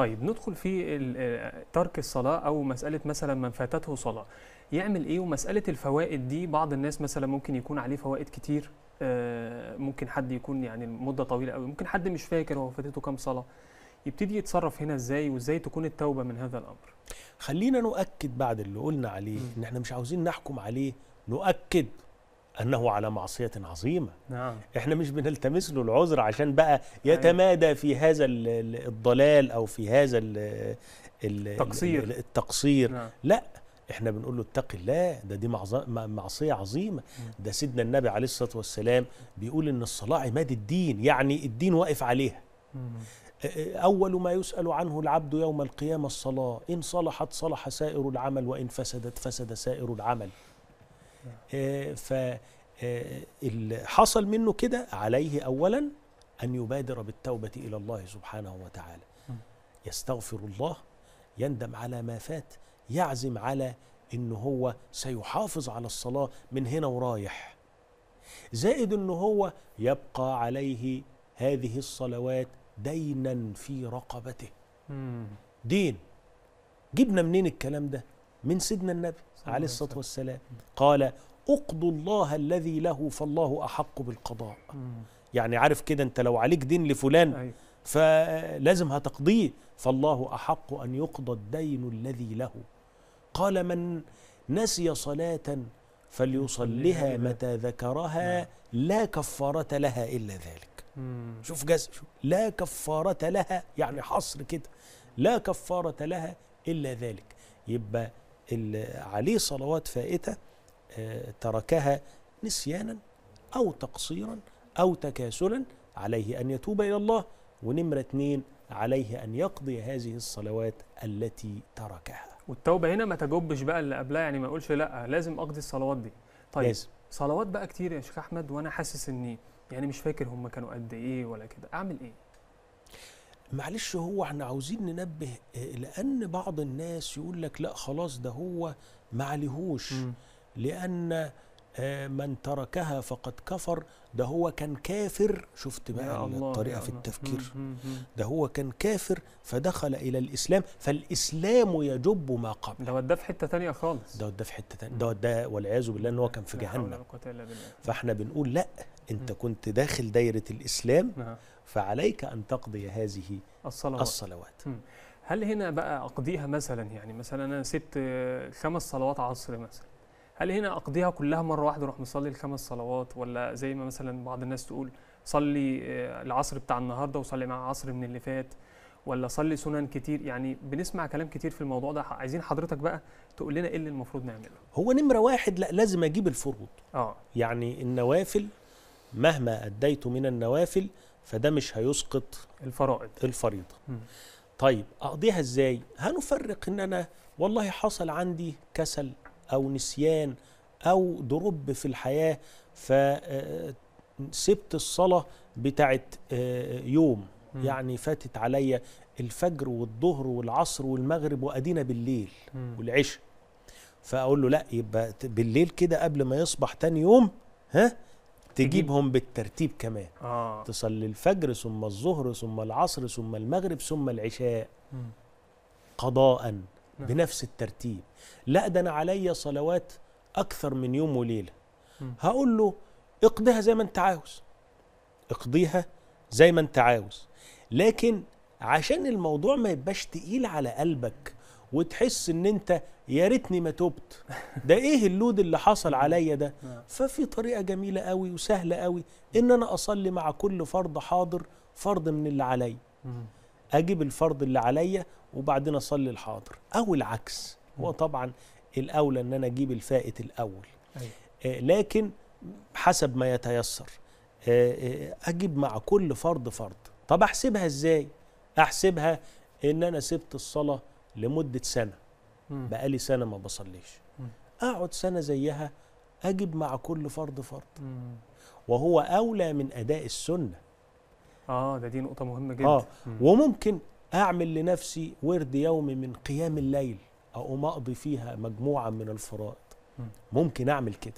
طيب ندخل في آه، ترك الصلاة أو مسألة مثلا من فاتته صلاة يعمل إيه ومسألة الفوائد دي بعض الناس مثلا ممكن يكون عليه فوائد كتير آه، ممكن حد يكون يعني مدة طويلة قوي ممكن حد مش فاكر هو فاتته كام صلاة يبتدي يتصرف هنا إزاي وإزاي تكون التوبة من هذا الأمر خلينا نؤكد بعد اللي قلنا عليه إن إحنا مش عاوزين نحكم عليه نؤكد أنه على معصية عظيمة نعم. إحنا مش بنلتمس له العذر عشان بقى يتمادى في هذا الضلال أو في هذا ال التقصير التقصير نعم. لا احنا بنقول له اتق الله ده دي معصيه عظيمه ده سيدنا النبي عليه الصلاه والسلام بيقول ان الصلاه عماد الدين يعني الدين واقف عليها اول ما يسال عنه العبد يوم القيامه الصلاه ان صلحت صلح سائر العمل وان فسدت فسد سائر العمل نعم. آه، ف آه، اللي حصل منه كده عليه أولا أن يبادر بالتوبة إلى الله سبحانه وتعالى يستغفر الله يندم على ما فات يعزم على ان هو سيحافظ على الصلاه من هنا ورايح زائد ان هو يبقى عليه هذه الصلوات دينا في رقبته دين جبنا منين الكلام ده من سيدنا النبي عليه الصلاه والسلام قال اقضوا الله الذي له فالله احق بالقضاء يعني عارف كده انت لو عليك دين لفلان أيوة. فلازم هتقضيه فالله احق ان يقضى الدين الذي له قال من نسي صلاه فليصلها متى ذكرها نعم. لا كفاره لها الا ذلك شوف جزء لا كفاره لها يعني حصر كده لا كفاره لها الا ذلك يبقى عليه صلوات فائته تركها نسيانا أو تقصيرا أو تكاسلا عليه أن يتوب إلى الله ونمرة اثنين عليه أن يقضي هذه الصلوات التي تركها والتوبة هنا ما تجبش بقى اللي قبلها يعني ما أقولش لأ لازم أقضي الصلوات دي طيب لازم. صلوات بقى كتير يا شيخ أحمد وأنا حاسس إني يعني مش فاكر هم كانوا قد إيه ولا كده أعمل إيه معلش هو احنا عاوزين ننبه آه، لأن بعض الناس يقول لك لأ خلاص ده هو معلهوش لأن آه، من تركها فقد كفر ده هو كان كافر شفت بقى الطريقة في التفكير ده هو كان كافر فدخل إلى الإسلام فالإسلام يجب ما قبل ده وداه في حتة تانية خالص ده وداه في حتة تانية ده وداه والعياذ بالله إن هو كان في جهنم فإحنا بنقول لأ أنت كنت داخل دايرة الإسلام نعم. فعليك أن تقضي هذه الصلوات, الصلوات. هل هنا بقى أقضيها مثلا يعني مثلا أنا سبت آه، خمس صلوات عصر مثلا هل هنا اقضيها كلها مره واحده اروح مصلي الخمس صلوات ولا زي ما مثلا بعض الناس تقول صلي آه، العصر بتاع النهارده وصلي مع عصر من اللي فات ولا صلي سنن كتير يعني بنسمع كلام كتير في الموضوع ده عايزين حضرتك بقى تقول لنا ايه اللي المفروض نعمله هو نمره واحد لا لازم اجيب الفروض اه يعني النوافل مهما اديت من النوافل فده مش هيسقط الفرائض الفريضه م. طيب اقضيها ازاي هنفرق ان انا والله حصل عندي كسل أو نسيان أو دروب في الحياة فسبت آه، الصلاة بتاعت آه، يوم م. يعني فاتت عليا الفجر والظهر والعصر والمغرب وأدينا بالليل م. والعشاء فأقول له لا يبقى بالليل كده قبل ما يصبح تاني يوم ها تجيبهم بالترتيب كمان آه. تصلي الفجر ثم الظهر ثم العصر ثم المغرب ثم العشاء م. قضاءً نعم. بنفس الترتيب لا ده انا عليا صلوات اكثر من يوم وليله هقول له اقضيها زي ما انت عاوز اقضيها زي ما انت عاوز لكن عشان الموضوع ما يبقاش تقيل على قلبك وتحس ان انت يا ريتني ما تبت ده ايه اللود اللي حصل عليا ده نعم. ففي طريقه جميله قوي وسهله قوي ان انا اصلي مع كل فرض حاضر فرض من اللي عليا اجيب الفرض اللي عليا وبعدين اصلي الحاضر او العكس هو طبعا الاولى ان انا اجيب الفائت الاول أيوة. آه، لكن حسب ما يتيسر آه، آه، اجيب مع كل فرض فرض طب احسبها ازاي احسبها ان انا سبت الصلاه لمده سنه بقالي سنه ما بصليش اقعد سنه زيها اجيب مع كل فرض فرض وهو اولى من اداء السنه اه ده دي نقطه مهمه جدا اه وممكن اعمل لنفسي ورد يومي من قيام الليل اقوم اقضي فيها مجموعه من الفرائض ممكن اعمل كده